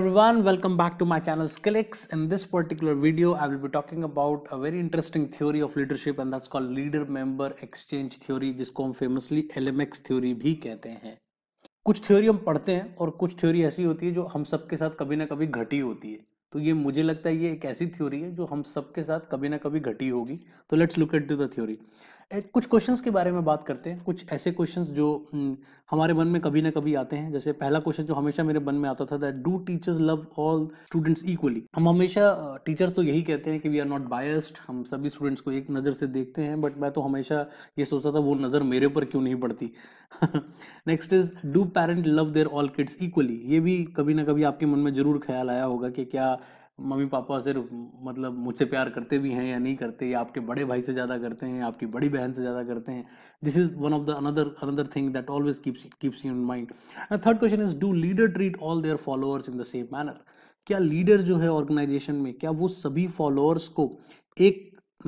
everyone welcome back to my channel skillx in this particular video i will be talking about a very interesting theory of leadership and that's called leader member exchange theory जिसको हम famously lmx theory bhi kehte hain kuch theory hum padhte hain aur kuch theory aisi hoti hai jo hum sab ke sath kabhi na kabhi ghati hoti hai to ye mujhe lagta hai ye ek aisi theory hai jo hum sab ke sath kabhi na kabhi ghati hogi तो let's look at the theory कुछ questions के बारे में बात करते हैं कुछ ऐसे क्वेश्चंस जो हम्म, हमारे मन में कभी ना कभी आते हैं जैसे पहला क्वेश्चन जो हमेशा मेरे मन में आता था that do teachers love all students equally हम हमेशा टीचर्स तो यही कहते हैं कि वी आर नॉट बायस्ड हम सभी स्टूडेंट्स को एक नज़र से देखते हैं बट मैं तो हमेशा ये सोचता था वो नज़र मेरे ऊपर क्यों नहीं पड़ती next is do parent love their all kids equally ये भी कभी ना कभी आपके मन में ज़रूर ख्याल आया होगा कि क्या मम्मी पापा से मतलब मुझसे प्यार करते भी हैं या नहीं करते या आपके बड़े भाई से ज़्यादा करते हैं आपकी बड़ी बहन से ज़्यादा करते हैं this is one of the another another thing that always keeps keeps you in mind third question is do leader treat all their followers in the same manner क्या लीडर जो है ऑर्गेनाइजेशन में क्या वो सभी फॉलोअर्स को एक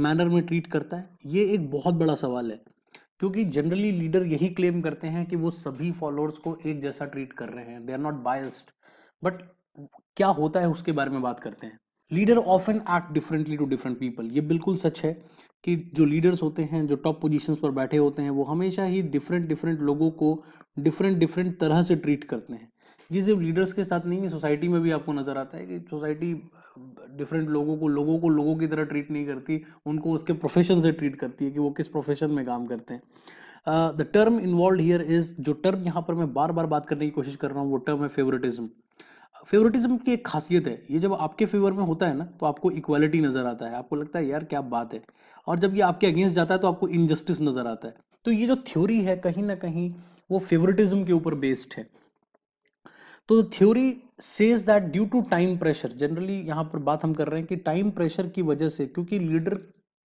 manner में ट्रीट करता है ये एक बहुत बड़ा सवाल है क्योंकि जनरली लीडर यही क्लेम करते हैं कि वो सभी फॉलोअर्स को एक जैसा ट्रीट कर रहे हैं they are not biased but क्या होता है उसके बारे में बात करते हैं leader of an act differently to different people ये बिल्कुल सच है कि जो लीडर्स होते हैं जो टॉप पोजीशंस पर बैठे होते हैं वो हमेशा ही डिफरेंट डिफरेंट लोगों को डिफरेंट डिफरेंट तरह से ट्रीट करते हैं ये सिर्फ लीडर्स के साथ नहीं है सोसाइटी में भी आपको नज़र आता है कि सोसाइटी डिफरेंट लोगों को लोगों को लोगों की तरह ट्रीट नहीं करती उनको उसके प्रोफेशन से ट्रीट करती है कि वो किस प्रोफेशन में काम करते हैं the term involve here is जो टर्म यहाँ पर मैं बार बार बात करने की कोशिश कर रहा हूँ वो टर्म है फेवरेटिज्म फेवरेटिज्म की एक खासियत है ये जब आपके फेवर में होता है ना तो आपको इक्वालिटी नज़र आता है आपको लगता है यार क्या बात है और जब ये आपके अगेंस्ट जाता है तो आपको इनजस्टिस नज़र आता है तो ये जो थ्योरी है कहीं ना कहीं वो फेवरेटिज्म के ऊपर बेस्ड है तो theory says that due to time pressure generally यहाँ पर बात हम कर रहे हैं कि टाइम प्रेशर की वजह से क्योंकि लीडर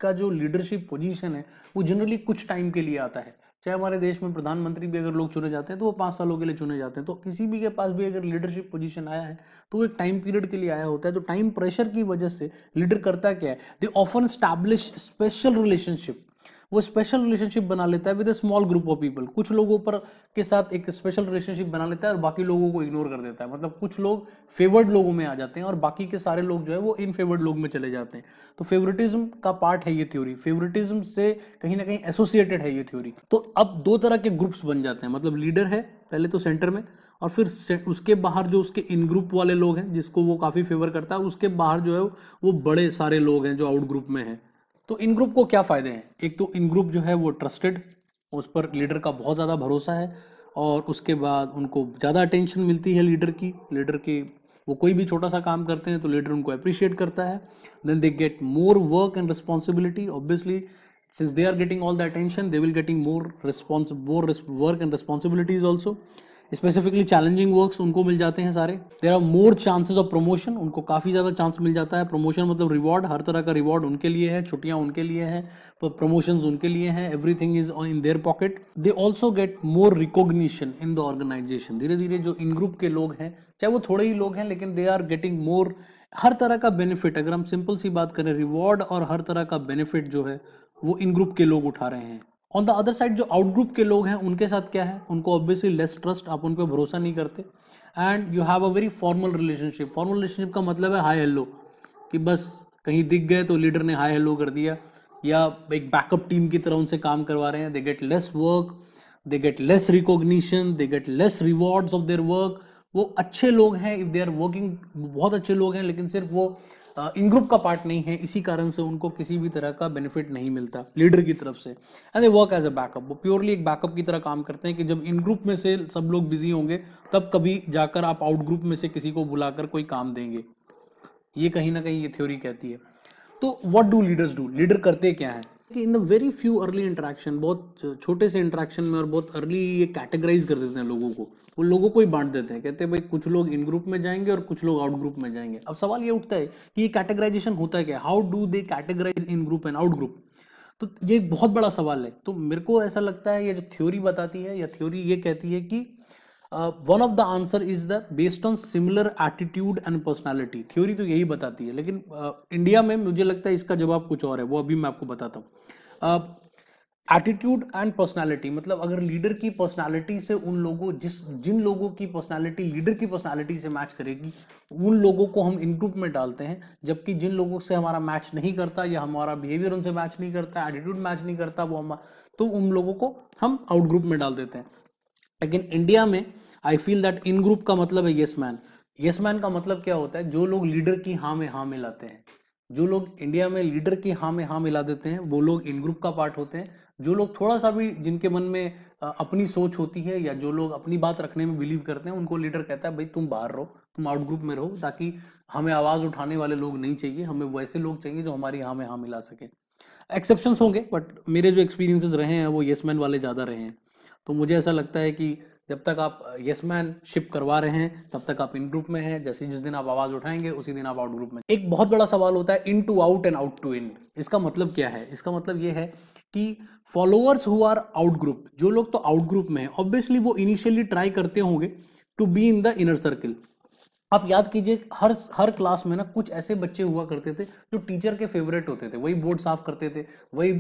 का जो लीडरशिप पोजीशन है वो जनरली कुछ टाइम के लिए आता है चाहे हमारे देश में प्रधानमंत्री भी अगर लोग चुने जाते हैं तो वो पाँच सालों के लिए चुने जाते हैं तो किसी भी के पास भी अगर लीडरशिप पोजीशन आया है तो वो एक टाइम पीरियड के लिए आया होता है तो टाइम प्रेशर की वजह से लीडर करता क्या है they often establish special relationship वो स्पेशल रिलेशनशिप बना लेता है with a small group of people कुछ लोगों पर के साथ एक स्पेशल रिलेशनशिप बना लेता है और बाकी लोगों को इग्नोर कर देता है मतलब कुछ लोग फेवर्ड लोगों में आ जाते हैं और बाकी के सारे लोग जो है वो इन फेवर्ड लोग में चले जाते हैं तो फेवरेटिज्म का पार्ट है ये थ्योरी फेवरेटिज्म से कहीं ना कहीं एसोसिएटेड है ये थ्योरी तो अब दो तरह के ग्रुप्स बन जाते हैं मतलब लीडर है पहले तो सेंटर में और फिर उसके बाहर जो उसके इन ग्रुप वाले लोग हैं जिसको वो काफ़ी फेवर करता है उसके बाहर जो है वो बड़े सारे लोग हैं जो आउट ग्रुप में हैं तो इन ग्रुप को क्या फ़ायदे हैं एक तो इन ग्रुप जो है वो ट्रस्टेड उस पर लीडर का बहुत ज़्यादा भरोसा है और उसके बाद उनको ज़्यादा अटेंशन मिलती है लीडर की लीडर की वो कोई भी छोटा सा काम करते हैं तो लीडर उनको अप्रिशिएट करता है then they get more work and responsibility obviously since they are getting all the attention they will getting more response more work and responsibilities also specifically challenging work उनको मिल जाते हैं सारे there are more chances of promotion उनको काफ़ी ज़्यादा chance मिल जाता है प्रमोशन मतलब रिवॉर्ड हर तरह का रिवॉर्ड उनके लिए है छुट्टियाँ उनके लिए है प्रमोशन उनके लिए है everything is in their pocket they also get more recognition in the organisation धीरे धीरे जो इन ग्रुप के लोग हैं चाहे वो थोड़े ही लोग हैं लेकिन दे आर गेटिंग मोर हर तरह का बेनिफिट अगर हम सिंपल सी बात करें रिवॉर्ड और हर तरह का बेनिफिट जो है वो इन ग्रुप के लोग उठा रहे हैं ऑन द अदर साइड जो आउट ग्रुप के लोग हैं उनके साथ क्या है उनको ऑब्वियसली लेस ट्रस्ट आप उन पर भरोसा नहीं करते and you have a very formal relationship formal relationship का मतलब है हाई हेलो कि बस कहीं दिख गए तो लीडर ने हाई हेलो कर दिया या एक बैकअप टीम की तरह उनसे काम करवा रहे हैं they get less work they get less recognition they get less rewards of their work वो अच्छे लोग हैं इफ़ दे आर वर्किंग बहुत अच्छे लोग हैं लेकिन सिर्फ वो इन ग्रुप का पार्ट नहीं है इसी कारण से उनको किसी भी तरह का बेनिफिट नहीं मिलता लीडर की तरफ से and they work as a backup वो प्योरली एक बैकअप की तरह काम करते हैं कि जब इन ग्रुप में से सब लोग बिजी होंगे तब कभी जाकर आप आउट ग्रुप में से किसी को बुलाकर कोई काम देंगे ये कहीं ना कहीं ये थ्योरी कहती है तो what do leaders do leader करते क्या है कि in the very few early interaction बहुत छोटे से इंटरेक्शन में और बहुत अर्ली ये कैटेगराइज कर देते हैं लोगों को वो लोगों को ही बांट देते हैं कहते हैं भाई कुछ लोग इन ग्रुप में जाएंगे और कुछ लोग आउट ग्रुप में जाएंगे अब सवाल ये उठता है कि ये कैटेगराइजेशन होता है क्या how do they categorise in group and out group तो ये बहुत बड़ा सवाल है तो मेरे को ऐसा लगता है ये जो थ्योरी बताती है या थ्योरी ये कहती है कि one of the answer is the based on similar attitude and personality theory तो यही बताती है लेकिन uh, इंडिया में मुझे लगता है इसका जवाब कुछ और है वो अभी मैं आपको बताता हूँ एटीट्यूड एंड पर्सनैलिटी मतलब अगर लीडर की पर्सनैलिटी से उन लोगों जिस जिन लोगों की पर्सनैलिटी लीडर की पर्सनैलिटी से मैच करेगी उन लोगों को हम इन ग्रुप में डालते हैं जबकि जिन लोगों से हमारा मैच नहीं करता या हमारा बिहेवियर उनसे मैच नहीं करता एटीट्यूड मैच नहीं करता वो हम तो उन लोगों को हम आउट ग्रुप में डाल देते हैं लेकिन इंडिया में I feel that in group का मतलब है येस मैन यस मैन का मतलब क्या होता है जो लोग लीडर की हाँ में हाँ मिलाते हैं जो लोग इंडिया में लीडर की हाँ में हाँ मिला देते हैं वो लोग इन ग्रुप का पार्ट होते हैं जो लोग थोड़ा सा भी जिनके मन में अपनी सोच होती है या जो लोग अपनी बात रखने में बिलीव करते हैं उनको लीडर कहता है भाई तुम बाहर रहो तुम आउट ग्रुप में रहो ताकि हमें आवाज़ उठाने वाले लोग नहीं चाहिए हमें वैसे लोग चाहिए जो हमारी हाँ में हाँ मिला सके एक्सेप्शन होंगे बट मेरे जो एक्सपीरियंसेस रहे हैं वो मैन वाले ज़्यादा रहे हैं तो मुझे ऐसा लगता है कि जब तक आप यस मैन शिप करवा रहे हैं तब तक आप इन ग्रुप में हैं जैसे जिस दिन आप आवाज उठाएंगे उसी दिन आप आउट ग्रुप में एक बहुत बड़ा सवाल होता है in to out and out to in इसका मतलब क्या है इसका मतलब ये है कि followers who are out group जो लोग तो आउट ग्रुप में है ऑब्वियसली वो इनिशियली ट्राई करते होंगे to be in the inner circle आप याद कीजिए हर हर क्लास में ना कुछ ऐसे बच्चे हुआ करते थे जो टीचर के फेवरेट होते थे वही बोर्ड साफ करते थे वही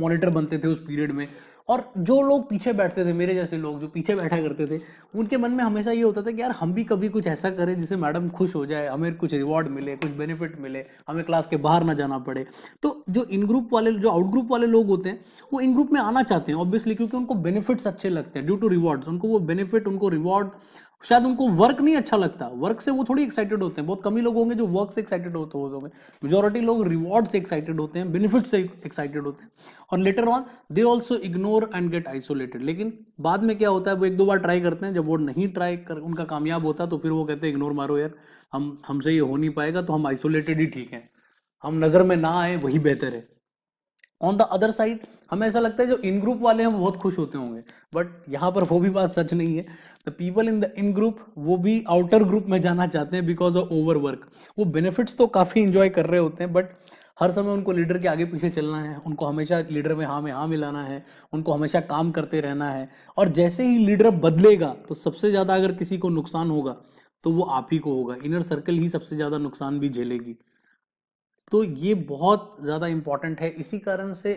मॉनिटर बनते थे उस पीरियड में और जो लोग पीछे बैठते थे मेरे जैसे लोग जो पीछे बैठा करते थे उनके मन में हमेशा ये होता था कि यार हम भी कभी कुछ ऐसा करें जिससे मैडम खुश हो जाए हमें कुछ रिवॉर्ड मिले कुछ बेनिफिट मिले हमें क्लास के बाहर ना जाना पड़े तो जो इन ग्रुप वाले जो आउट ग्रुप वाले लोग होते हैं वो इन ग्रुप में आना चाहते हैं ऑब्वियसली क्योंकि उनको बेनिफिट्स अच्छे लगते हैं ड्यू टू रिवॉर्ड्स उनको वो बेनिफिट उनको रिवॉर्ड शायद उनको वर्क नहीं अच्छा लगता वर्क से वो थोड़ी एक्साइटेड होते हैं बहुत कम ही लोग होंगे जो वर्क से एक्साइटेड होते होंगे मेजोरिटी लोग रिवॉर्ड से एक्साइटेड होते हैं बेनिफिट से एक्साइटेड होते हैं और later on they also ignore and get isolated लेकिन बाद में क्या होता है वो एक दो बार ट्राई करते हैं जब वो नहीं ट्राई कर उनका कामयाब होता तो फिर वो कहते हैं इग्नोर मारो यार हम हमसे ये हो नहीं पाएगा तो हम आइसोलेटेड ही ठीक हैं हम नज़र में ना आए वही बेहतर है ऑन द अदर साइड हमें ऐसा लगता है जो इन ग्रुप वाले हैं वो बहुत खुश होते होंगे बट यहाँ पर वो भी बात सच नहीं है the people in the in group वो भी आउटर ग्रुप में जाना चाहते हैं बिकॉज ऑफ ओवर वर्क वो बेनिफिट्स तो काफ़ी इंजॉय कर रहे होते हैं बट हर समय उनको लीडर के आगे पीछे चलना है उनको हमेशा लीडर में हाँ में हाँ मिलाना है उनको हमेशा काम करते रहना है और जैसे ही लीडर बदलेगा तो सबसे ज़्यादा अगर किसी को नुकसान होगा तो वो आप ही को होगा इनर सर्कल ही सबसे ज़्यादा नुकसान भी झेलेगी तो ये बहुत ज़्यादा इम्पॉर्टेंट है इसी कारण से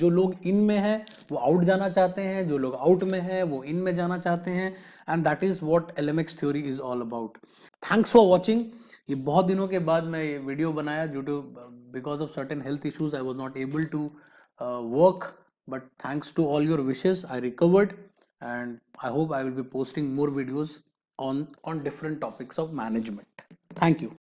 जो लोग इन में हैं वो आउट जाना चाहते हैं जो लोग आउट में हैं वो इन में जाना चाहते हैं and that is what L M X theory is all about thanks for watching ये बहुत दिनों के बाद मैं ये वीडियो बनाया due to because of certain health issues I was not able to work but thanks to all your wishes I recovered and I hope I will be posting more videos on on different topics of management thank you